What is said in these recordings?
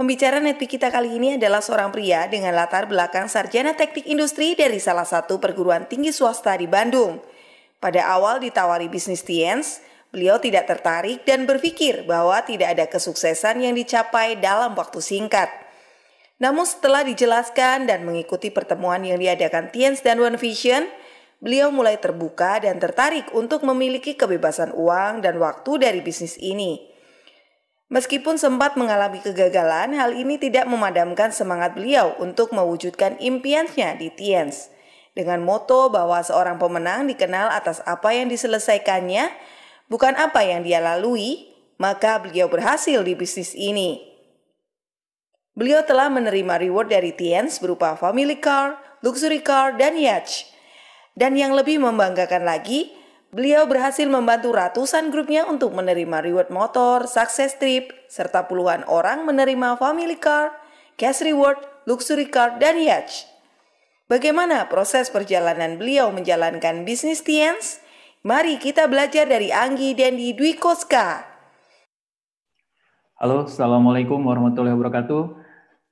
Pembicara netpik kita kali ini adalah seorang pria dengan latar belakang sarjana teknik industri dari salah satu perguruan tinggi swasta di Bandung. Pada awal ditawari bisnis Tiens, beliau tidak tertarik dan berpikir bahwa tidak ada kesuksesan yang dicapai dalam waktu singkat. Namun setelah dijelaskan dan mengikuti pertemuan yang diadakan Tiens dan One Vision, beliau mulai terbuka dan tertarik untuk memiliki kebebasan uang dan waktu dari bisnis ini. Meskipun sempat mengalami kegagalan, hal ini tidak memadamkan semangat beliau untuk mewujudkan impiannya di Tiens. Dengan moto bahwa seorang pemenang dikenal atas apa yang diselesaikannya, bukan apa yang dia lalui, maka beliau berhasil di bisnis ini. Beliau telah menerima reward dari Tiens berupa family car, luxury car, dan yacht. Dan yang lebih membanggakan lagi, Beliau berhasil membantu ratusan grupnya untuk menerima reward motor, success trip, serta puluhan orang menerima family car, cash reward, luxury car, dan yacht. Bagaimana proses perjalanan beliau menjalankan bisnis Tiens? Mari kita belajar dari Anggi dan di Dwi Koska. Halo, Assalamualaikum warahmatullahi wabarakatuh.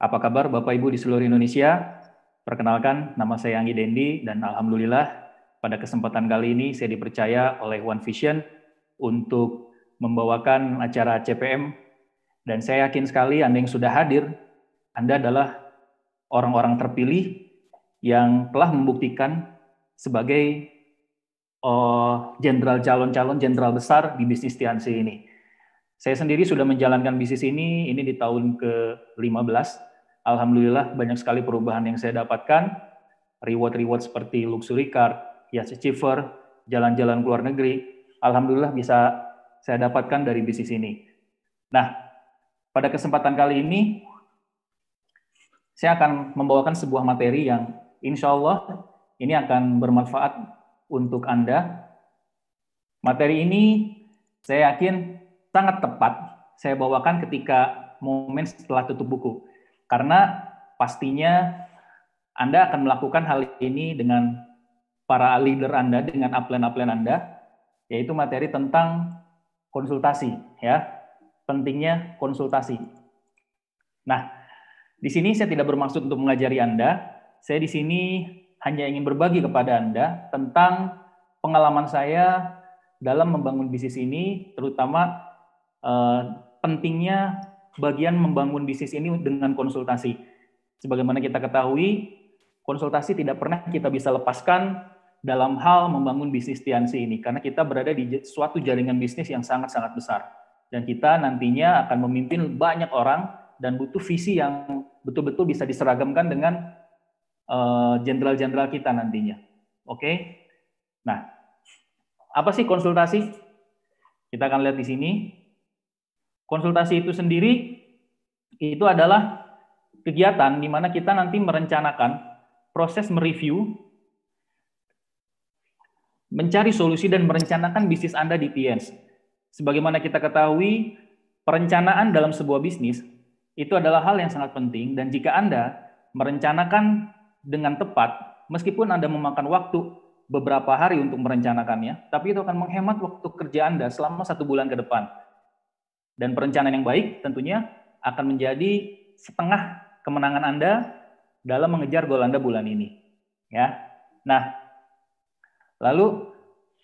Apa kabar Bapak Ibu di seluruh Indonesia? Perkenalkan, nama saya Anggi Dendi dan Alhamdulillah pada kesempatan kali ini saya dipercaya oleh One Vision untuk membawakan acara CPM dan saya yakin sekali Anda yang sudah hadir, Anda adalah orang-orang terpilih yang telah membuktikan sebagai eh, jenderal uh, calon-calon jenderal besar di bisnis Tiansi ini. Saya sendiri sudah menjalankan bisnis ini, ini di tahun ke-15. Alhamdulillah banyak sekali perubahan yang saya dapatkan, reward-reward seperti luxury card, Yes ya, Achiever, jalan-jalan ke luar negeri, alhamdulillah bisa saya dapatkan dari bisnis ini. Nah, pada kesempatan kali ini, saya akan membawakan sebuah materi yang insya Allah ini akan bermanfaat untuk Anda. Materi ini saya yakin sangat tepat saya bawakan ketika momen setelah tutup buku. Karena pastinya Anda akan melakukan hal ini dengan para leader Anda dengan upline-upline Anda, yaitu materi tentang konsultasi, ya. Pentingnya konsultasi. Nah, di sini saya tidak bermaksud untuk mengajari Anda. Saya di sini hanya ingin berbagi kepada Anda tentang pengalaman saya dalam membangun bisnis ini, terutama eh, pentingnya bagian membangun bisnis ini dengan konsultasi. Sebagaimana kita ketahui, konsultasi tidak pernah kita bisa lepaskan dalam hal membangun bisnis Tiansi ini karena kita berada di suatu jaringan bisnis yang sangat-sangat besar dan kita nantinya akan memimpin banyak orang dan butuh visi yang betul-betul bisa diseragamkan dengan eh, jenderal-jenderal uh, kita nantinya. Oke. Okay? Nah, apa sih konsultasi? Kita akan lihat di sini. Konsultasi itu sendiri itu adalah kegiatan di mana kita nanti merencanakan proses mereview mencari solusi dan merencanakan bisnis Anda di TNS. Sebagaimana kita ketahui, perencanaan dalam sebuah bisnis itu adalah hal yang sangat penting dan jika Anda merencanakan dengan tepat, meskipun Anda memakan waktu beberapa hari untuk merencanakannya, tapi itu akan menghemat waktu kerja Anda selama satu bulan ke depan. Dan perencanaan yang baik tentunya akan menjadi setengah kemenangan Anda dalam mengejar gol Anda bulan ini. Ya. Nah, Lalu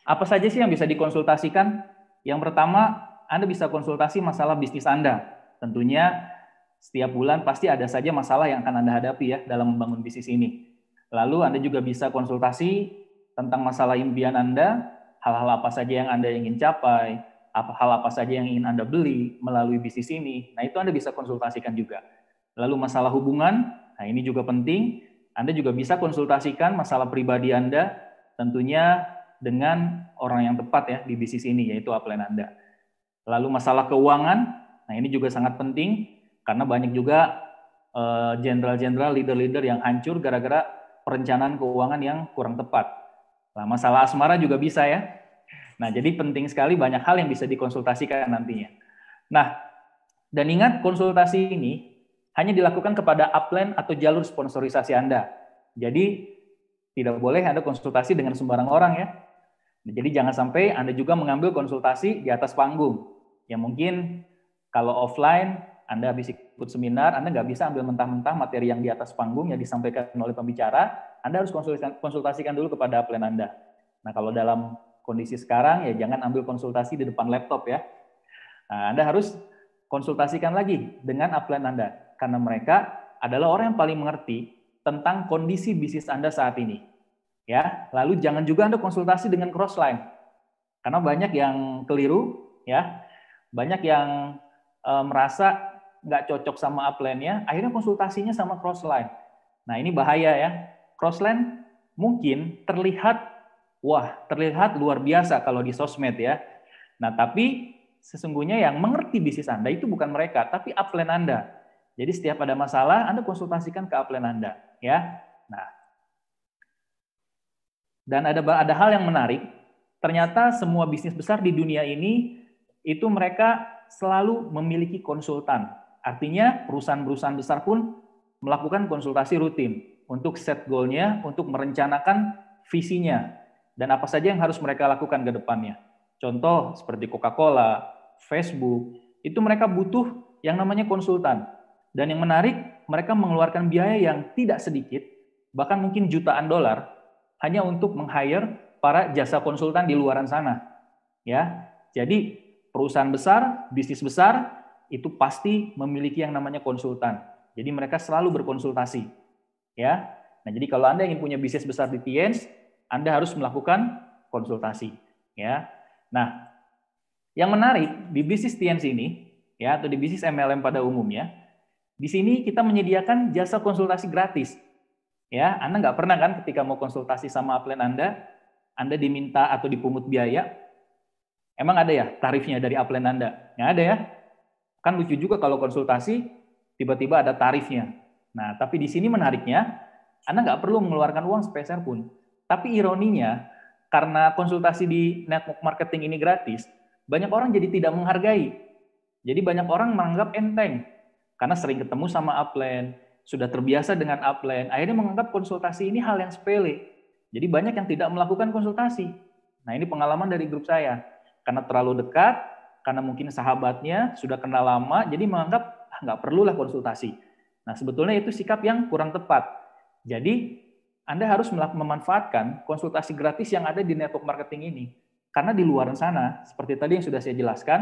apa saja sih yang bisa dikonsultasikan? Yang pertama, Anda bisa konsultasi masalah bisnis Anda. Tentunya setiap bulan pasti ada saja masalah yang akan Anda hadapi ya dalam membangun bisnis ini. Lalu Anda juga bisa konsultasi tentang masalah impian Anda, hal-hal apa saja yang Anda ingin capai, apa hal apa saja yang ingin Anda beli melalui bisnis ini. Nah, itu Anda bisa konsultasikan juga. Lalu masalah hubungan, nah ini juga penting. Anda juga bisa konsultasikan masalah pribadi Anda, tentunya dengan orang yang tepat ya di bisnis ini, yaitu upline Anda. Lalu masalah keuangan, nah ini juga sangat penting, karena banyak juga eh, jenderal-jenderal, uh, leader-leader yang hancur gara-gara perencanaan keuangan yang kurang tepat. Nah, masalah asmara juga bisa ya. Nah, jadi penting sekali banyak hal yang bisa dikonsultasikan nantinya. Nah, dan ingat konsultasi ini hanya dilakukan kepada upline atau jalur sponsorisasi Anda. Jadi tidak boleh Anda konsultasi dengan sembarang orang ya. Jadi jangan sampai Anda juga mengambil konsultasi di atas panggung. Ya mungkin kalau offline Anda habis ikut seminar, Anda nggak bisa ambil mentah-mentah materi yang di atas panggung yang disampaikan oleh pembicara, Anda harus konsultasikan, dulu kepada plan Anda. Nah kalau dalam kondisi sekarang ya jangan ambil konsultasi di depan laptop ya. Nah, Anda harus konsultasikan lagi dengan upline Anda karena mereka adalah orang yang paling mengerti tentang kondisi bisnis Anda saat ini. Ya, lalu jangan juga Anda konsultasi dengan crossline. Karena banyak yang keliru, ya. Banyak yang e, merasa nggak cocok sama upline-nya, akhirnya konsultasinya sama crossline. Nah, ini bahaya ya. Crossline mungkin terlihat wah, terlihat luar biasa kalau di sosmed ya. Nah, tapi sesungguhnya yang mengerti bisnis Anda itu bukan mereka, tapi upline Anda. Jadi setiap ada masalah, Anda konsultasikan ke upline Anda ya. Nah, dan ada ada hal yang menarik, ternyata semua bisnis besar di dunia ini itu mereka selalu memiliki konsultan. Artinya perusahaan-perusahaan besar pun melakukan konsultasi rutin untuk set goalnya, untuk merencanakan visinya, dan apa saja yang harus mereka lakukan ke depannya. Contoh seperti Coca-Cola, Facebook, itu mereka butuh yang namanya konsultan. Dan yang menarik, mereka mengeluarkan biaya yang tidak sedikit, bahkan mungkin jutaan dolar, hanya untuk meng-hire para jasa konsultan di luaran sana. Ya, jadi perusahaan besar, bisnis besar itu pasti memiliki yang namanya konsultan. Jadi mereka selalu berkonsultasi. Ya. Nah, jadi kalau Anda ingin punya bisnis besar di TNS, Anda harus melakukan konsultasi, ya. Nah, yang menarik di bisnis Tiens ini, ya atau di bisnis MLM pada umumnya, di sini kita menyediakan jasa konsultasi gratis. Ya, Anda nggak pernah kan ketika mau konsultasi sama upline Anda, Anda diminta atau dipungut biaya. Emang ada ya tarifnya dari upline Anda? Nggak ada ya. Kan lucu juga kalau konsultasi, tiba-tiba ada tarifnya. Nah, tapi di sini menariknya, Anda nggak perlu mengeluarkan uang sepeser pun. Tapi ironinya, karena konsultasi di network marketing ini gratis, banyak orang jadi tidak menghargai. Jadi banyak orang menganggap enteng karena sering ketemu sama upline, sudah terbiasa dengan upline, akhirnya menganggap konsultasi ini hal yang sepele. Jadi banyak yang tidak melakukan konsultasi. Nah ini pengalaman dari grup saya. Karena terlalu dekat, karena mungkin sahabatnya sudah kenal lama, jadi menganggap ah, nggak perlulah konsultasi. Nah sebetulnya itu sikap yang kurang tepat. Jadi Anda harus memanfaatkan konsultasi gratis yang ada di network marketing ini. Karena di luar sana, seperti tadi yang sudah saya jelaskan,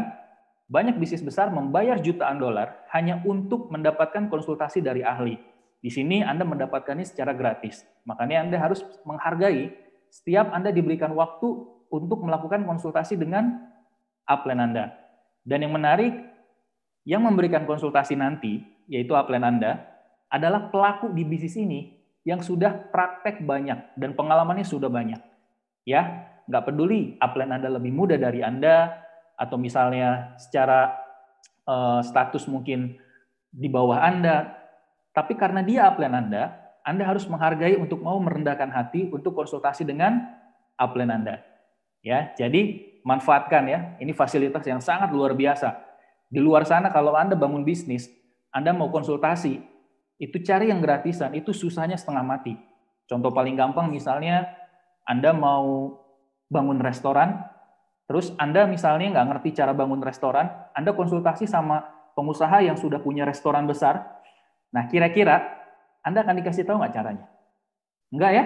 banyak bisnis besar membayar jutaan dolar hanya untuk mendapatkan konsultasi dari ahli. Di sini Anda mendapatkannya secara gratis. Makanya Anda harus menghargai setiap Anda diberikan waktu untuk melakukan konsultasi dengan upline Anda. Dan yang menarik, yang memberikan konsultasi nanti, yaitu upline Anda, adalah pelaku di bisnis ini yang sudah praktek banyak dan pengalamannya sudah banyak. Ya, nggak peduli upline Anda lebih muda dari Anda, atau misalnya secara uh, status mungkin di bawah Anda, tapi karena dia upline Anda, Anda harus menghargai untuk mau merendahkan hati untuk konsultasi dengan upline Anda. Ya, jadi manfaatkan ya. Ini fasilitas yang sangat luar biasa. Di luar sana kalau Anda bangun bisnis, Anda mau konsultasi, itu cari yang gratisan, itu susahnya setengah mati. Contoh paling gampang misalnya Anda mau bangun restoran, Terus Anda misalnya nggak ngerti cara bangun restoran, Anda konsultasi sama pengusaha yang sudah punya restoran besar. Nah, kira-kira Anda akan dikasih tahu nggak caranya? Nggak ya?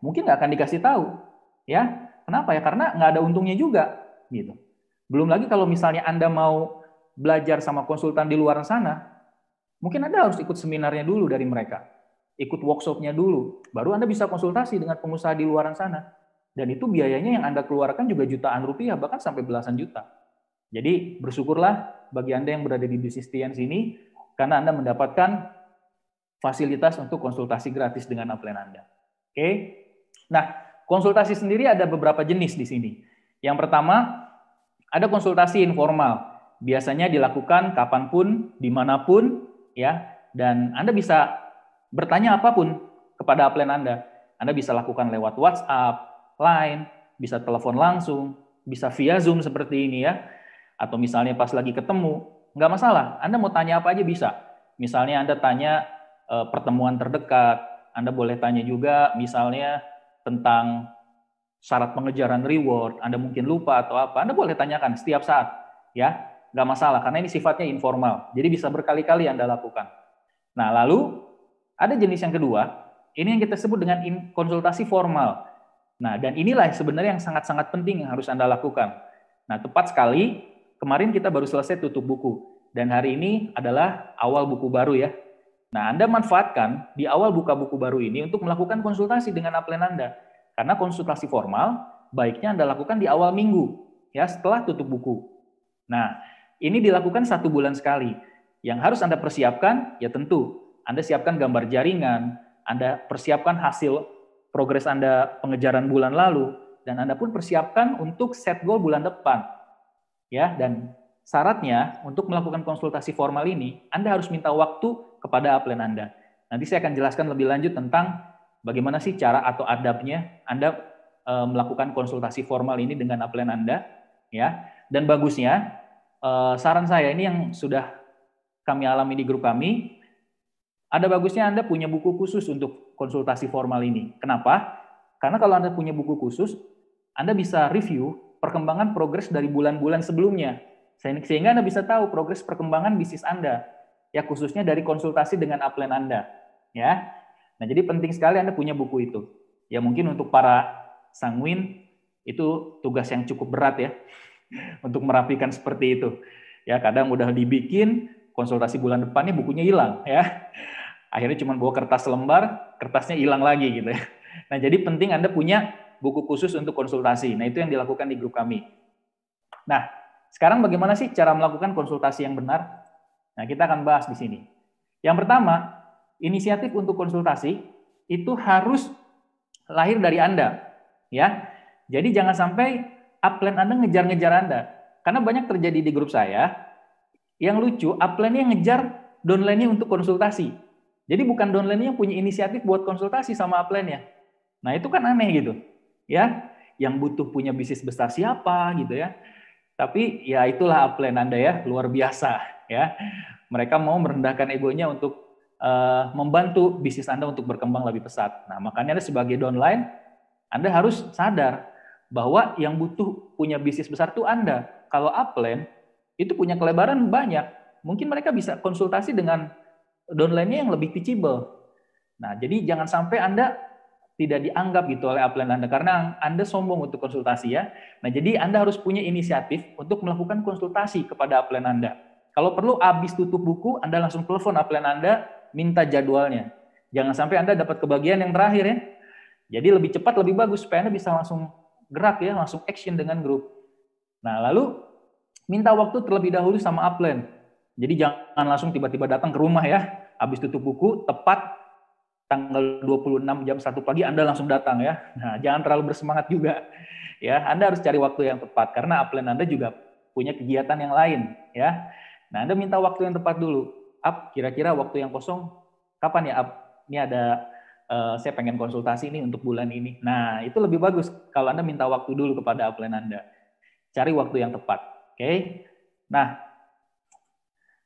Mungkin nggak akan dikasih tahu. Ya, kenapa ya? Karena nggak ada untungnya juga. gitu. Belum lagi kalau misalnya Anda mau belajar sama konsultan di luar sana, mungkin Anda harus ikut seminarnya dulu dari mereka. Ikut workshopnya dulu. Baru Anda bisa konsultasi dengan pengusaha di luar sana. Dan itu biayanya yang Anda keluarkan juga jutaan rupiah, bahkan sampai belasan juta. Jadi bersyukurlah bagi Anda yang berada di bisnis Tian sini, karena Anda mendapatkan fasilitas untuk konsultasi gratis dengan upline Anda. Oke? Nah, konsultasi sendiri ada beberapa jenis di sini. Yang pertama, ada konsultasi informal. Biasanya dilakukan kapanpun, dimanapun, ya. Dan Anda bisa bertanya apapun kepada upline Anda. Anda bisa lakukan lewat WhatsApp, Line, bisa telepon langsung, bisa via Zoom seperti ini ya. Atau misalnya pas lagi ketemu, nggak masalah. Anda mau tanya apa aja bisa. Misalnya Anda tanya e, pertemuan terdekat, Anda boleh tanya juga misalnya tentang syarat pengejaran reward, Anda mungkin lupa atau apa, Anda boleh tanyakan setiap saat. ya Nggak masalah, karena ini sifatnya informal. Jadi bisa berkali-kali Anda lakukan. Nah lalu, ada jenis yang kedua, ini yang kita sebut dengan konsultasi formal. Nah, dan inilah sebenarnya yang sangat-sangat penting yang harus Anda lakukan. Nah, tepat sekali, kemarin kita baru selesai tutup buku. Dan hari ini adalah awal buku baru ya. Nah, Anda manfaatkan di awal buka buku baru ini untuk melakukan konsultasi dengan upline Anda. Karena konsultasi formal, baiknya Anda lakukan di awal minggu, ya setelah tutup buku. Nah, ini dilakukan satu bulan sekali. Yang harus Anda persiapkan, ya tentu, Anda siapkan gambar jaringan, Anda persiapkan hasil progres Anda pengejaran bulan lalu dan Anda pun persiapkan untuk set goal bulan depan. Ya, dan syaratnya untuk melakukan konsultasi formal ini Anda harus minta waktu kepada upline Anda. Nanti saya akan jelaskan lebih lanjut tentang bagaimana sih cara atau adabnya Anda e, melakukan konsultasi formal ini dengan upline Anda, ya. Dan bagusnya e, saran saya ini yang sudah kami alami di grup kami ada bagusnya Anda punya buku khusus untuk konsultasi formal ini. Kenapa? Karena kalau Anda punya buku khusus, Anda bisa review perkembangan progres dari bulan-bulan sebelumnya. Sehingga Anda bisa tahu progres perkembangan bisnis Anda, ya khususnya dari konsultasi dengan upline Anda. Ya. Nah, jadi penting sekali Anda punya buku itu. Ya mungkin untuk para sanguin, itu tugas yang cukup berat ya untuk merapikan seperti itu. Ya, kadang udah dibikin konsultasi bulan depannya bukunya hilang ya akhirnya cuma bawa kertas lembar, kertasnya hilang lagi gitu ya. Nah, jadi penting Anda punya buku khusus untuk konsultasi. Nah, itu yang dilakukan di grup kami. Nah, sekarang bagaimana sih cara melakukan konsultasi yang benar? Nah, kita akan bahas di sini. Yang pertama, inisiatif untuk konsultasi itu harus lahir dari Anda, ya. Jadi jangan sampai upline Anda ngejar-ngejar Anda. Karena banyak terjadi di grup saya, yang lucu, upline-nya ngejar downline-nya untuk konsultasi jadi bukan downline yang punya inisiatif buat konsultasi sama upline ya. Nah itu kan aneh gitu. Ya, yang butuh punya bisnis besar siapa gitu ya. Tapi ya itulah upline Anda ya, luar biasa ya. Mereka mau merendahkan egonya untuk uh, membantu bisnis Anda untuk berkembang lebih pesat. Nah makanya Anda sebagai downline, Anda harus sadar bahwa yang butuh punya bisnis besar itu Anda. Kalau upline, itu punya kelebaran banyak. Mungkin mereka bisa konsultasi dengan downline-nya yang lebih teachable. Nah, jadi jangan sampai Anda tidak dianggap gitu oleh upline Anda karena Anda sombong untuk konsultasi ya. Nah, jadi Anda harus punya inisiatif untuk melakukan konsultasi kepada upline Anda. Kalau perlu habis tutup buku, Anda langsung telepon upline Anda minta jadwalnya. Jangan sampai Anda dapat kebagian yang terakhir ya. Jadi lebih cepat lebih bagus supaya Anda bisa langsung gerak ya, langsung action dengan grup. Nah, lalu minta waktu terlebih dahulu sama upline jadi jangan langsung tiba-tiba datang ke rumah ya, habis tutup buku tepat tanggal 26 jam 1 pagi Anda langsung datang ya. Nah, jangan terlalu bersemangat juga. Ya, Anda harus cari waktu yang tepat karena upline Anda juga punya kegiatan yang lain ya. Nah, Anda minta waktu yang tepat dulu. Up, kira-kira waktu yang kosong kapan ya Up? Ini ada uh, saya pengen konsultasi ini untuk bulan ini. Nah, itu lebih bagus kalau Anda minta waktu dulu kepada upline Anda. Cari waktu yang tepat. Oke. Okay? Nah,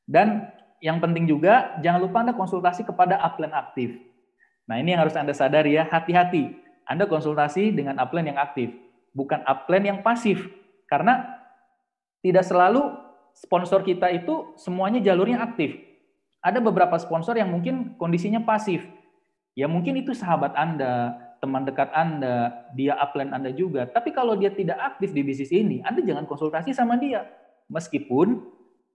dan yang penting juga, jangan lupa Anda konsultasi kepada upline aktif. Nah, ini yang harus Anda sadari ya, hati-hati. Anda konsultasi dengan upline yang aktif, bukan upline yang pasif. Karena tidak selalu sponsor kita itu semuanya jalurnya aktif. Ada beberapa sponsor yang mungkin kondisinya pasif. Ya mungkin itu sahabat Anda, teman dekat Anda, dia upline Anda juga. Tapi kalau dia tidak aktif di bisnis ini, Anda jangan konsultasi sama dia. Meskipun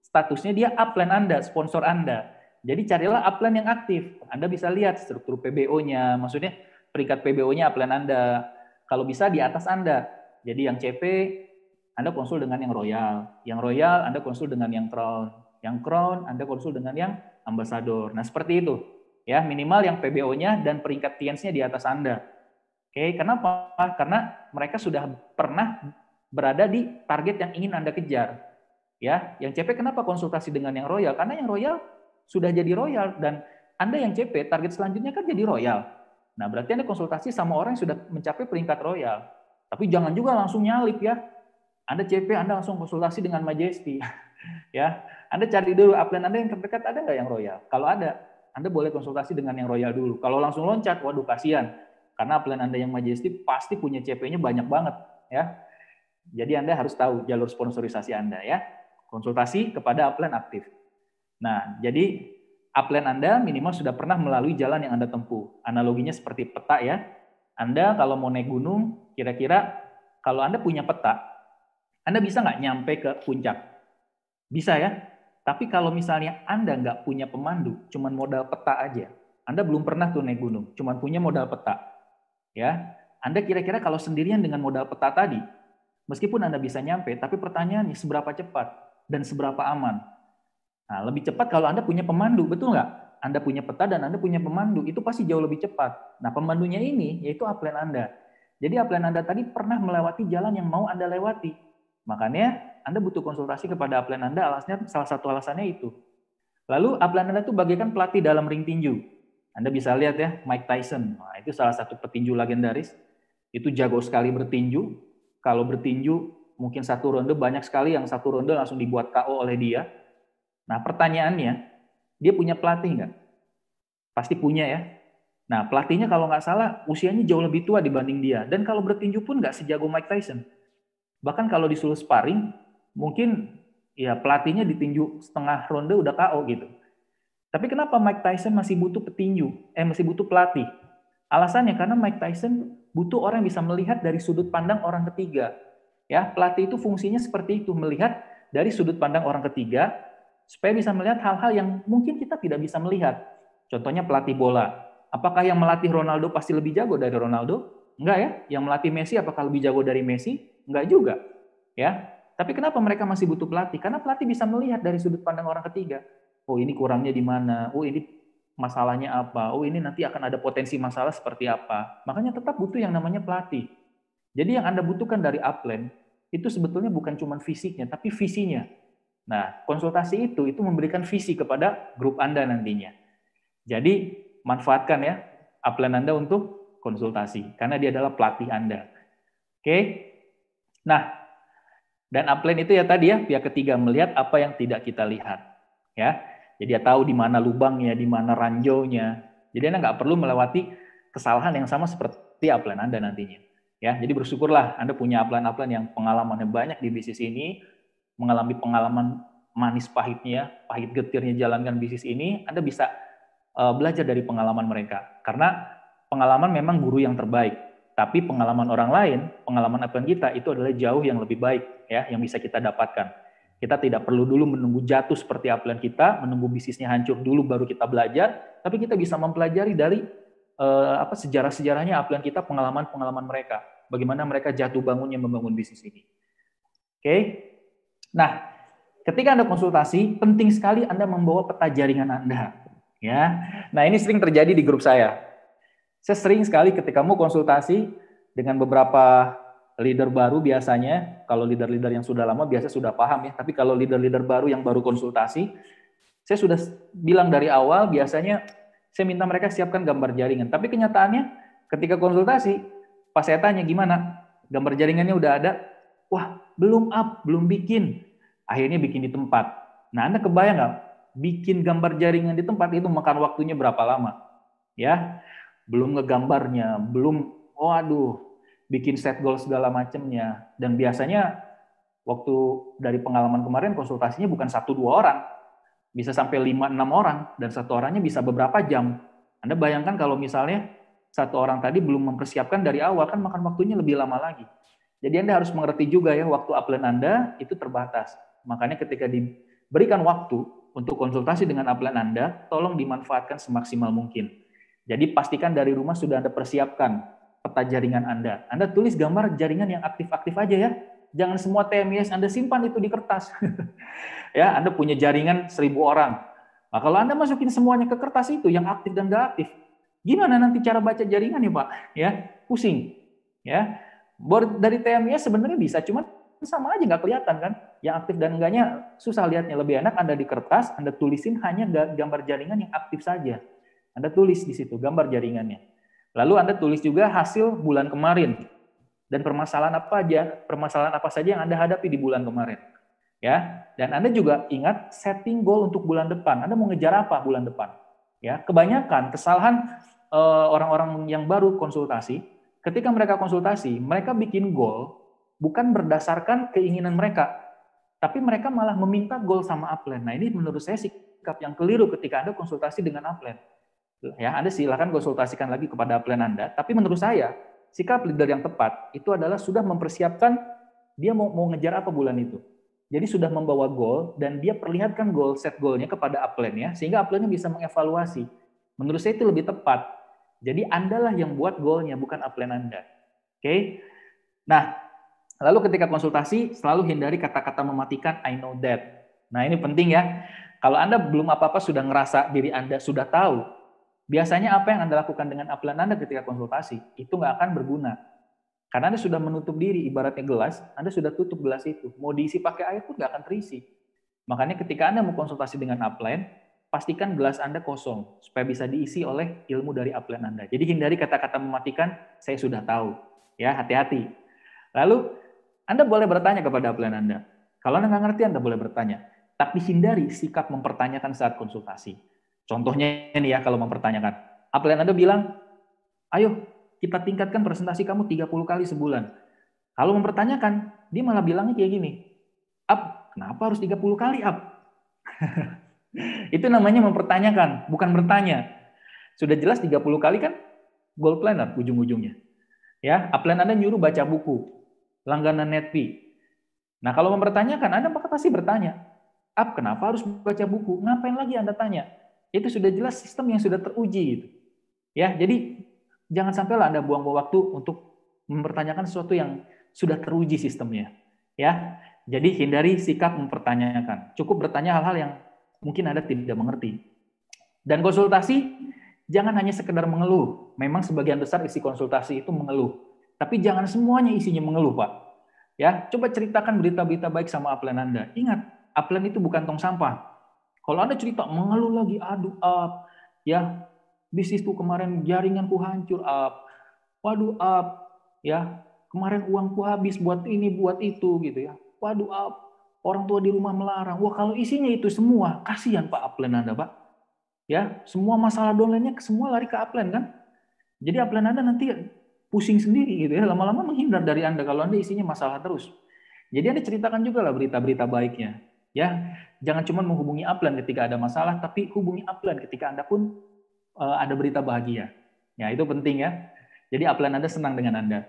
statusnya dia upline Anda, sponsor Anda. Jadi carilah upline yang aktif. Anda bisa lihat struktur PBO-nya, maksudnya peringkat PBO-nya upline Anda. Kalau bisa di atas Anda. Jadi yang CP Anda konsul dengan yang royal, yang royal Anda konsul dengan yang crown, yang crown Anda konsul dengan yang Ambassador. Nah, seperti itu. Ya, minimal yang PBO-nya dan peringkat tier-nya di atas Anda. Oke, kenapa? Karena mereka sudah pernah berada di target yang ingin Anda kejar. Ya, yang CP kenapa konsultasi dengan yang royal? Karena yang royal sudah jadi royal dan Anda yang CP target selanjutnya kan jadi royal. Nah, berarti Anda konsultasi sama orang yang sudah mencapai peringkat royal. Tapi jangan juga langsung nyalip ya. Anda CP, Anda langsung konsultasi dengan Majesty. ya, Anda cari dulu upline Anda yang terdekat ada nggak yang royal? Kalau ada, Anda boleh konsultasi dengan yang royal dulu. Kalau langsung loncat, waduh kasihan. Karena upline Anda yang Majesty pasti punya CP-nya banyak banget, ya. Jadi Anda harus tahu jalur sponsorisasi Anda ya konsultasi kepada upline aktif. Nah, jadi upline Anda minimal sudah pernah melalui jalan yang Anda tempuh. Analoginya seperti peta ya. Anda kalau mau naik gunung, kira-kira kalau Anda punya peta, Anda bisa nggak nyampe ke puncak? Bisa ya. Tapi kalau misalnya Anda nggak punya pemandu, cuman modal peta aja. Anda belum pernah tuh naik gunung, cuman punya modal peta. Ya, Anda kira-kira kalau sendirian dengan modal peta tadi, meskipun Anda bisa nyampe, tapi pertanyaannya seberapa cepat? dan seberapa aman. Nah, lebih cepat kalau Anda punya pemandu, betul nggak? Anda punya peta dan Anda punya pemandu, itu pasti jauh lebih cepat. Nah, pemandunya ini yaitu upline Anda. Jadi upline Anda tadi pernah melewati jalan yang mau Anda lewati. Makanya Anda butuh konsultasi kepada upline Anda, alasnya salah satu alasannya itu. Lalu upline Anda itu bagaikan pelatih dalam ring tinju. Anda bisa lihat ya, Mike Tyson. Nah, itu salah satu petinju legendaris. Itu jago sekali bertinju. Kalau bertinju, mungkin satu ronde banyak sekali yang satu ronde langsung dibuat KO oleh dia. Nah pertanyaannya, dia punya pelatih nggak? Pasti punya ya. Nah pelatihnya kalau nggak salah usianya jauh lebih tua dibanding dia. Dan kalau bertinju pun nggak sejago Mike Tyson. Bahkan kalau disuruh sparring, mungkin ya pelatihnya ditinju setengah ronde udah KO gitu. Tapi kenapa Mike Tyson masih butuh petinju? Eh masih butuh pelatih? Alasannya karena Mike Tyson butuh orang yang bisa melihat dari sudut pandang orang ketiga Ya, pelatih itu fungsinya seperti itu, melihat dari sudut pandang orang ketiga supaya bisa melihat hal-hal yang mungkin kita tidak bisa melihat. Contohnya pelatih bola. Apakah yang melatih Ronaldo pasti lebih jago dari Ronaldo? Enggak ya. Yang melatih Messi apakah lebih jago dari Messi? Enggak juga. Ya. Tapi kenapa mereka masih butuh pelatih? Karena pelatih bisa melihat dari sudut pandang orang ketiga. Oh, ini kurangnya di mana? Oh, ini masalahnya apa? Oh, ini nanti akan ada potensi masalah seperti apa? Makanya tetap butuh yang namanya pelatih. Jadi yang Anda butuhkan dari upline itu sebetulnya bukan cuma fisiknya, tapi visinya. Nah, konsultasi itu itu memberikan visi kepada grup Anda nantinya. Jadi manfaatkan ya upline Anda untuk konsultasi karena dia adalah pelatih Anda. Oke. Nah, dan upline itu ya tadi ya pihak ketiga melihat apa yang tidak kita lihat. Ya. Jadi dia tahu di mana lubangnya, di mana ranjaunya. Jadi Anda nggak perlu melewati kesalahan yang sama seperti upline Anda nantinya. Ya, jadi bersyukurlah Anda punya upline-upline yang pengalamannya banyak di bisnis ini, mengalami pengalaman manis pahitnya, ya, pahit getirnya jalankan bisnis ini, Anda bisa uh, belajar dari pengalaman mereka. Karena pengalaman memang guru yang terbaik, tapi pengalaman orang lain, pengalaman upline kita itu adalah jauh yang lebih baik ya yang bisa kita dapatkan kita tidak perlu dulu menunggu jatuh seperti upline kita, menunggu bisnisnya hancur dulu baru kita belajar, tapi kita bisa mempelajari dari Eh, apa sejarah-sejarahnya upline kita, pengalaman-pengalaman mereka, bagaimana mereka jatuh bangunnya membangun bisnis ini. Oke. Okay? Nah, ketika Anda konsultasi, penting sekali Anda membawa peta jaringan Anda, ya. Nah, ini sering terjadi di grup saya. Saya sering sekali ketika mau konsultasi dengan beberapa leader baru biasanya, kalau leader-leader yang sudah lama biasa sudah paham ya, tapi kalau leader-leader baru yang baru konsultasi, saya sudah bilang dari awal biasanya saya minta mereka siapkan gambar jaringan. Tapi kenyataannya ketika konsultasi, pas saya tanya gimana, gambar jaringannya udah ada, wah belum up, belum bikin. Akhirnya bikin di tempat. Nah Anda kebayang nggak, bikin gambar jaringan di tempat itu makan waktunya berapa lama? Ya, belum ngegambarnya, belum, waduh, bikin set goal segala macamnya. Dan biasanya waktu dari pengalaman kemarin konsultasinya bukan satu dua orang, bisa sampai 5-6 orang dan satu orangnya bisa beberapa jam. Anda bayangkan kalau misalnya satu orang tadi belum mempersiapkan dari awal kan makan waktunya lebih lama lagi. Jadi Anda harus mengerti juga ya waktu upline Anda itu terbatas. Makanya ketika diberikan waktu untuk konsultasi dengan upline Anda, tolong dimanfaatkan semaksimal mungkin. Jadi pastikan dari rumah sudah Anda persiapkan peta jaringan Anda. Anda tulis gambar jaringan yang aktif-aktif aja ya. Jangan semua TMS Anda simpan itu di kertas. ya Anda punya jaringan seribu orang. Nah, kalau Anda masukin semuanya ke kertas itu, yang aktif dan nggak aktif, gimana nanti cara baca jaringan ya Pak? Ya, pusing. Ya, Board dari TMI ya sebenarnya bisa, cuma sama aja nggak kelihatan kan? Yang aktif dan enggaknya susah lihatnya. Lebih enak Anda di kertas, Anda tulisin hanya gambar jaringan yang aktif saja. Anda tulis di situ gambar jaringannya. Lalu Anda tulis juga hasil bulan kemarin dan permasalahan apa aja, permasalahan apa saja yang Anda hadapi di bulan kemarin ya. Dan Anda juga ingat setting goal untuk bulan depan. Anda mau ngejar apa bulan depan? Ya, kebanyakan kesalahan eh, orang-orang yang baru konsultasi, ketika mereka konsultasi, mereka bikin goal bukan berdasarkan keinginan mereka, tapi mereka malah meminta goal sama upline. Nah, ini menurut saya sikap yang keliru ketika Anda konsultasi dengan upline. Ya, Anda silakan konsultasikan lagi kepada upline Anda, tapi menurut saya sikap leader yang tepat itu adalah sudah mempersiapkan dia mau, mau ngejar apa bulan itu jadi sudah membawa goal dan dia perlihatkan goal set goalnya kepada upline-nya sehingga upline bisa mengevaluasi. Menurut saya itu lebih tepat. Jadi Andalah yang buat goalnya bukan upline Anda. Oke. Okay? Nah, lalu ketika konsultasi selalu hindari kata-kata mematikan I know that. Nah, ini penting ya. Kalau Anda belum apa-apa sudah ngerasa diri Anda sudah tahu, biasanya apa yang Anda lakukan dengan upline Anda ketika konsultasi itu nggak akan berguna karena Anda sudah menutup diri, ibaratnya gelas, Anda sudah tutup gelas itu. Mau diisi pakai air pun nggak akan terisi. Makanya ketika Anda mau konsultasi dengan upline, pastikan gelas Anda kosong supaya bisa diisi oleh ilmu dari upline Anda. Jadi hindari kata-kata mematikan, saya sudah tahu. Ya, hati-hati. Lalu, Anda boleh bertanya kepada upline Anda. Kalau Anda nggak ngerti, Anda boleh bertanya. Tapi hindari sikap mempertanyakan saat konsultasi. Contohnya ini ya, kalau mempertanyakan. Upline Anda bilang, ayo kita tingkatkan presentasi kamu 30 kali sebulan. Kalau mempertanyakan, dia malah bilangnya kayak gini, Up, kenapa harus 30 kali up? itu namanya mempertanyakan, bukan bertanya. Sudah jelas 30 kali kan goal planner ujung-ujungnya. Ya, upline Anda nyuruh baca buku, langganan Netpi. Nah, kalau mempertanyakan, Anda pasti bertanya, Up, kenapa harus baca buku? Ngapain lagi Anda tanya? Itu sudah jelas sistem yang sudah teruji. Gitu. Ya, jadi jangan sampailah Anda buang-buang waktu untuk mempertanyakan sesuatu yang sudah teruji sistemnya. Ya. Jadi hindari sikap mempertanyakan. Cukup bertanya hal-hal yang mungkin Anda tidak mengerti. Dan konsultasi jangan hanya sekedar mengeluh. Memang sebagian besar isi konsultasi itu mengeluh. Tapi jangan semuanya isinya mengeluh, Pak. Ya, coba ceritakan berita-berita baik sama upline Anda. Ingat, upline itu bukan tong sampah. Kalau Anda cerita mengeluh lagi, aduh up, ya bisnisku kemarin jaringanku hancur up waduh up ya kemarin uangku habis buat ini buat itu gitu ya waduh up orang tua di rumah melarang wah kalau isinya itu semua kasihan pak upline anda pak ya semua masalah downline-nya semua lari ke upline kan jadi upline anda nanti pusing sendiri gitu ya lama-lama menghindar dari anda kalau anda isinya masalah terus jadi anda ceritakan juga lah berita-berita baiknya ya jangan cuma menghubungi upline ketika ada masalah tapi hubungi upline ketika anda pun Eh, ada berita bahagia. Ya, itu penting ya. Jadi upline Anda senang dengan Anda.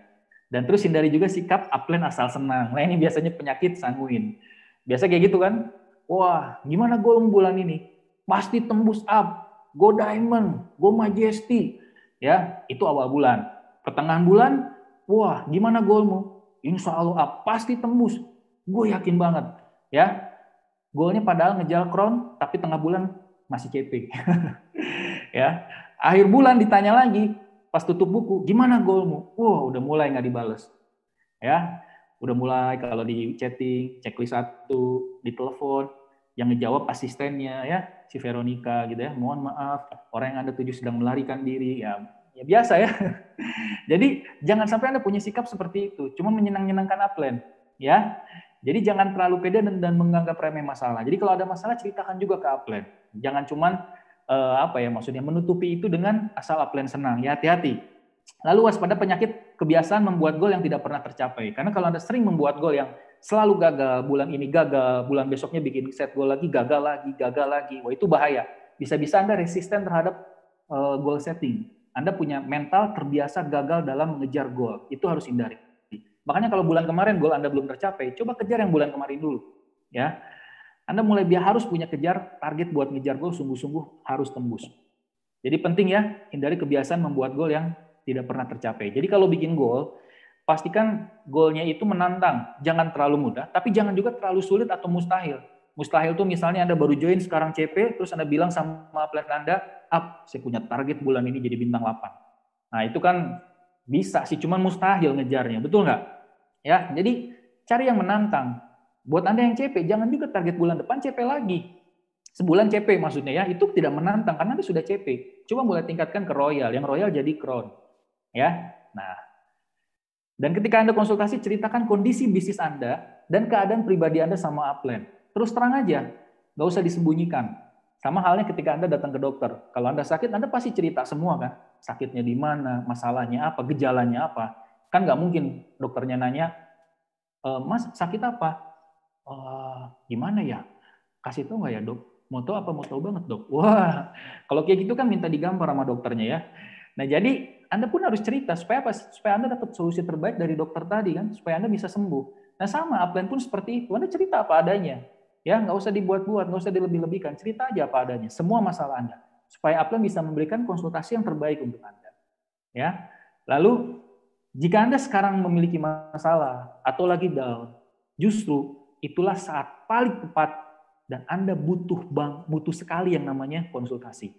Dan terus hindari juga sikap upline asal senang. Nah, ini biasanya penyakit sanguin. Biasa kayak gitu kan? Wah, gimana gue bulan ini? Pasti tembus up. Go diamond, go majesty. Ya, itu awal bulan. Pertengahan bulan, wah, gimana golmu? Insya Allah up, pasti tembus. Gue yakin banget. Ya, golnya padahal ngejar crown, tapi tengah bulan masih CP. ya akhir bulan ditanya lagi pas tutup buku gimana golmu wah udah mulai nggak dibales ya udah mulai kalau di chatting checklist satu di telepon yang ngejawab asistennya ya si Veronica gitu ya mohon maaf orang yang anda tuju sedang melarikan diri ya ya biasa ya jadi jangan sampai anda punya sikap seperti itu cuma menyenang-nyenangkan upline ya jadi jangan terlalu pede dan, menganggap remeh masalah jadi kalau ada masalah ceritakan juga ke upline jangan cuman eh, apa ya maksudnya menutupi itu dengan asal upline senang. Ya hati-hati. Lalu waspada penyakit kebiasaan membuat gol yang tidak pernah tercapai. Karena kalau Anda sering membuat gol yang selalu gagal, bulan ini gagal, bulan besoknya bikin set gol lagi, gagal lagi, gagal lagi. Wah, itu bahaya. Bisa-bisa Anda resisten terhadap uh, eh, goal setting. Anda punya mental terbiasa gagal dalam mengejar gol. Itu harus hindari. Makanya kalau bulan kemarin gol Anda belum tercapai, coba kejar yang bulan kemarin dulu. Ya. Anda mulai biar harus punya kejar target buat ngejar gol sungguh-sungguh harus tembus. Jadi penting ya, hindari kebiasaan membuat gol yang tidak pernah tercapai. Jadi kalau bikin gol, pastikan golnya itu menantang. Jangan terlalu mudah, tapi jangan juga terlalu sulit atau mustahil. Mustahil tuh misalnya Anda baru join sekarang CP, terus Anda bilang sama plan Anda, up, saya punya target bulan ini jadi bintang 8. Nah itu kan bisa sih, cuman mustahil ngejarnya, betul nggak? Ya, jadi cari yang menantang buat Anda yang CP, jangan juga target bulan depan CP lagi. Sebulan CP maksudnya ya, itu tidak menantang karena Anda sudah CP. Coba mulai tingkatkan ke Royal, yang Royal jadi Crown. Ya. Nah, dan ketika Anda konsultasi ceritakan kondisi bisnis Anda dan keadaan pribadi Anda sama upline. Terus terang aja, nggak usah disembunyikan. Sama halnya ketika Anda datang ke dokter. Kalau Anda sakit, Anda pasti cerita semua kan? Sakitnya di mana, masalahnya apa, gejalanya apa. Kan nggak mungkin dokternya nanya, e, mas sakit apa? Eh, gimana ya? Kasih tau nggak ya dok? Mau tau apa mau tau banget dok? Wah, kalau kayak gitu kan minta digambar sama dokternya ya. Nah jadi Anda pun harus cerita supaya apa? Supaya Anda dapat solusi terbaik dari dokter tadi kan, supaya Anda bisa sembuh. Nah sama upline pun seperti itu. Anda cerita apa adanya. Ya, nggak usah dibuat-buat, nggak usah dilebih-lebihkan. Cerita aja apa adanya. Semua masalah Anda. Supaya upline bisa memberikan konsultasi yang terbaik untuk Anda. Ya. Lalu jika Anda sekarang memiliki masalah atau lagi down, justru itulah saat paling tepat dan Anda butuh bang, butuh sekali yang namanya konsultasi.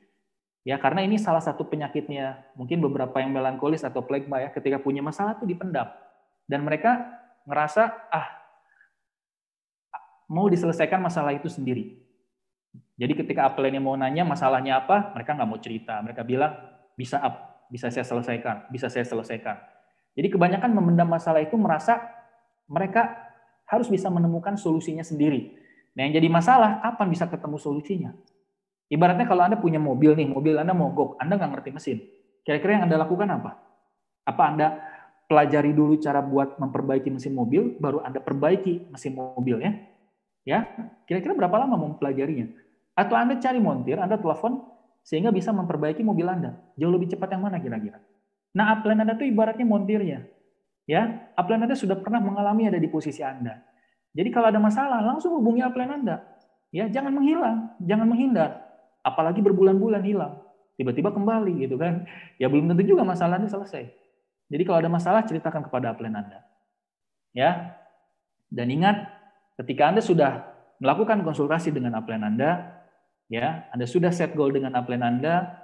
Ya, karena ini salah satu penyakitnya, mungkin beberapa yang melankolis atau plegma ya, ketika punya masalah tuh dipendam. Dan mereka ngerasa, ah, mau diselesaikan masalah itu sendiri. Jadi ketika upline mau nanya masalahnya apa, mereka nggak mau cerita. Mereka bilang, bisa up, bisa saya selesaikan, bisa saya selesaikan. Jadi kebanyakan memendam masalah itu merasa mereka harus bisa menemukan solusinya sendiri. Nah, yang jadi masalah, kapan bisa ketemu solusinya? Ibaratnya kalau Anda punya mobil nih, mobil Anda mogok, Anda nggak ngerti mesin. Kira-kira yang Anda lakukan apa? Apa Anda pelajari dulu cara buat memperbaiki mesin mobil, baru Anda perbaiki mesin mobilnya? Ya, kira-kira berapa lama mempelajarinya? Atau Anda cari montir, Anda telepon, sehingga bisa memperbaiki mobil Anda. Jauh lebih cepat yang mana kira-kira? Nah, upline Anda tuh ibaratnya montirnya. Ya, upline Anda sudah pernah mengalami ada di posisi Anda. Jadi kalau ada masalah, langsung hubungi upline Anda. Ya, jangan menghilang, jangan menghindar. Apalagi berbulan-bulan hilang. Tiba-tiba kembali gitu kan. Ya belum tentu juga masalahnya selesai. Jadi kalau ada masalah, ceritakan kepada upline Anda. Ya, dan ingat, ketika Anda sudah melakukan konsultasi dengan upline Anda, ya, Anda sudah set goal dengan upline Anda,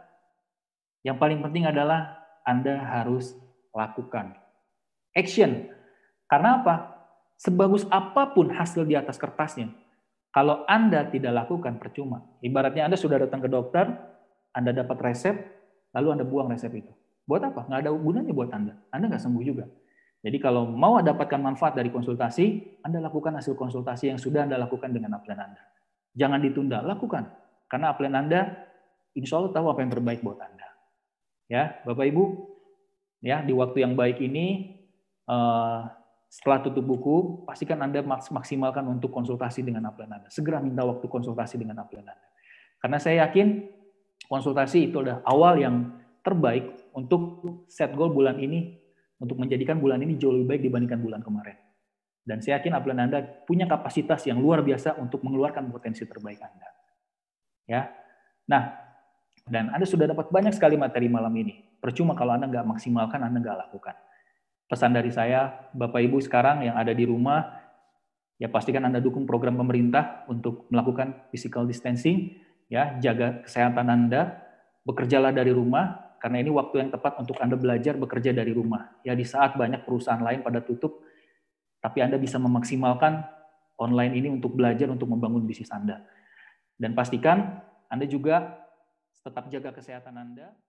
yang paling penting adalah Anda harus lakukan action. Karena apa? Sebagus apapun hasil di atas kertasnya, kalau Anda tidak lakukan percuma. Ibaratnya Anda sudah datang ke dokter, Anda dapat resep, lalu Anda buang resep itu. Buat apa? Nggak ada gunanya buat Anda. Anda nggak sembuh juga. Jadi kalau mau dapatkan manfaat dari konsultasi, Anda lakukan hasil konsultasi yang sudah Anda lakukan dengan upline Anda. Jangan ditunda, lakukan. Karena upline Anda insya Allah tahu apa yang terbaik buat Anda. Ya, Bapak Ibu, ya di waktu yang baik ini Eh, setelah tutup buku, pastikan Anda maksimalkan untuk konsultasi dengan upline Anda. Segera minta waktu konsultasi dengan upline Anda. Karena saya yakin konsultasi itu adalah awal yang terbaik untuk set goal bulan ini, untuk menjadikan bulan ini jauh lebih baik dibandingkan bulan kemarin. Dan saya yakin upline Anda punya kapasitas yang luar biasa untuk mengeluarkan potensi terbaik Anda. Ya, Nah, dan Anda sudah dapat banyak sekali materi malam ini. Percuma kalau Anda nggak maksimalkan, Anda nggak lakukan pesan dari saya, Bapak Ibu sekarang yang ada di rumah, ya pastikan Anda dukung program pemerintah untuk melakukan physical distancing, ya jaga kesehatan Anda, bekerjalah dari rumah, karena ini waktu yang tepat untuk Anda belajar bekerja dari rumah. Ya di saat banyak perusahaan lain pada tutup, tapi Anda bisa memaksimalkan online ini untuk belajar, untuk membangun bisnis Anda. Dan pastikan Anda juga tetap jaga kesehatan Anda.